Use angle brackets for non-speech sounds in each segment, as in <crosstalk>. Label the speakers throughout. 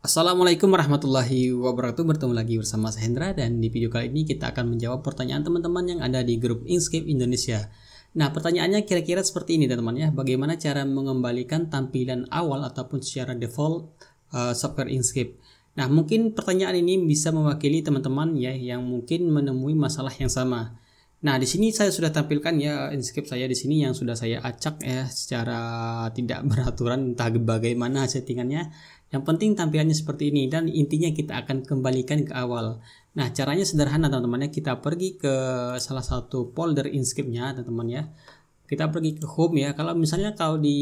Speaker 1: Assalamualaikum warahmatullahi wabarakatuh Bertemu lagi bersama saya Hendra Dan di video kali ini kita akan menjawab pertanyaan teman-teman yang ada di grup Inkscape Indonesia Nah pertanyaannya kira-kira seperti ini teman-teman ya Bagaimana cara mengembalikan tampilan awal ataupun secara default uh, software Inkscape Nah mungkin pertanyaan ini bisa mewakili teman-teman ya Yang mungkin menemui masalah yang sama Nah, di sini saya sudah tampilkan ya inscript saya di sini yang sudah saya acak ya secara tidak <laughs> beraturan entah bagaimana settingannya. Yang penting tampilannya seperti ini dan intinya kita akan kembalikan ke awal. Nah, caranya sederhana teman-teman ya. Kita pergi ke salah satu folder inscape-nya teman-teman ya. Kita pergi ke home ya. Kalau misalnya kalau di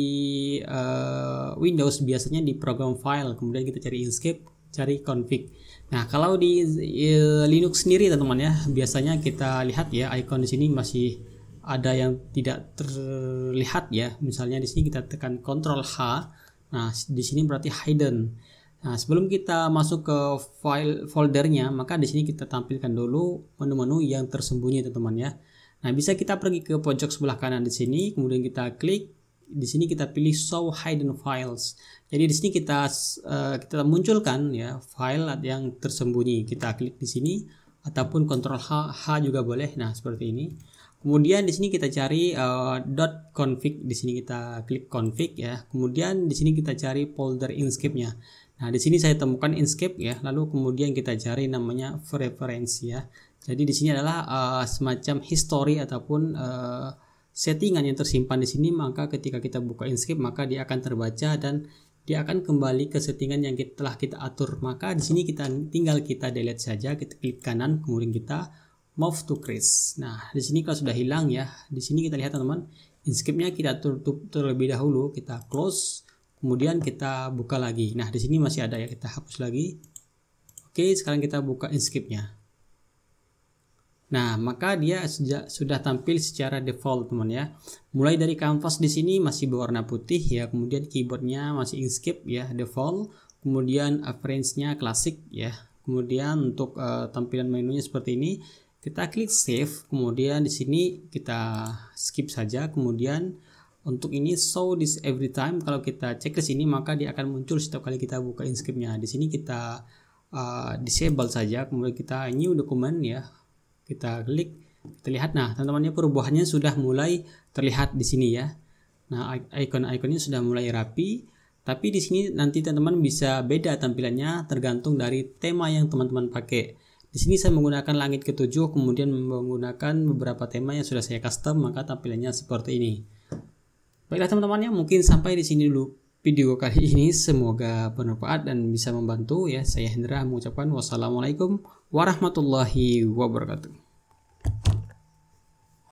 Speaker 1: uh, Windows biasanya di program file, kemudian kita cari inscript cari config. Nah, kalau di eh, Linux sendiri teman-teman ya, biasanya kita lihat ya icon di sini masih ada yang tidak terlihat ya. Misalnya di sini kita tekan Ctrl H. Nah, di sini berarti hidden. Nah, sebelum kita masuk ke file foldernya, maka di sini kita tampilkan dulu menu-menu yang tersembunyi teman-teman ya. Nah, bisa kita pergi ke pojok sebelah kanan di sini, kemudian kita klik di sini kita pilih show hidden files. Jadi di sini kita uh, kita munculkan ya file yang tersembunyi. Kita klik di sini ataupun kontrol H, H juga boleh. Nah, seperti ini. Kemudian di sini kita cari uh, .config di sini kita klik config ya. Kemudian di sini kita cari folder inscape-nya. Nah, di sini saya temukan inscape ya. Lalu kemudian kita cari namanya reference ya. Jadi di sini adalah uh, semacam history ataupun uh, settingan yang tersimpan di sini maka ketika kita buka inscript maka dia akan terbaca dan dia akan kembali ke settingan yang kita, telah kita atur maka di sini kita tinggal kita delete saja kita klik kanan kemudian kita move to crease nah di sini kalau sudah hilang ya di sini kita lihat teman-teman nya kita tutup terlebih dahulu kita close kemudian kita buka lagi nah di sini masih ada ya kita hapus lagi oke sekarang kita buka nya. Nah, maka dia sudah tampil secara default, teman ya. Mulai dari kanvas di sini masih berwarna putih ya, kemudian keyboardnya masih Inkscape ya, default, kemudian appearance-nya klasik ya. Kemudian untuk uh, tampilan menunya seperti ini, kita klik save, kemudian di sini kita skip saja, kemudian untuk ini show this every time kalau kita cek ke sini maka dia akan muncul setiap kali kita buka Inkscape-nya. Di sini kita uh, disable saja, kemudian kita new dokumen ya kita klik terlihat nah teman-teman ya perubahannya sudah mulai terlihat di sini ya nah icon-iconnya sudah mulai rapi tapi di sini nanti teman-teman bisa beda tampilannya tergantung dari tema yang teman-teman pakai di sini saya menggunakan langit ketujuh kemudian menggunakan beberapa tema yang sudah saya custom maka tampilannya seperti ini baiklah teman-teman ya, mungkin sampai di sini dulu video kali ini semoga bermanfaat dan bisa membantu ya. Saya Hendra mengucapkan wassalamualaikum warahmatullahi wabarakatuh.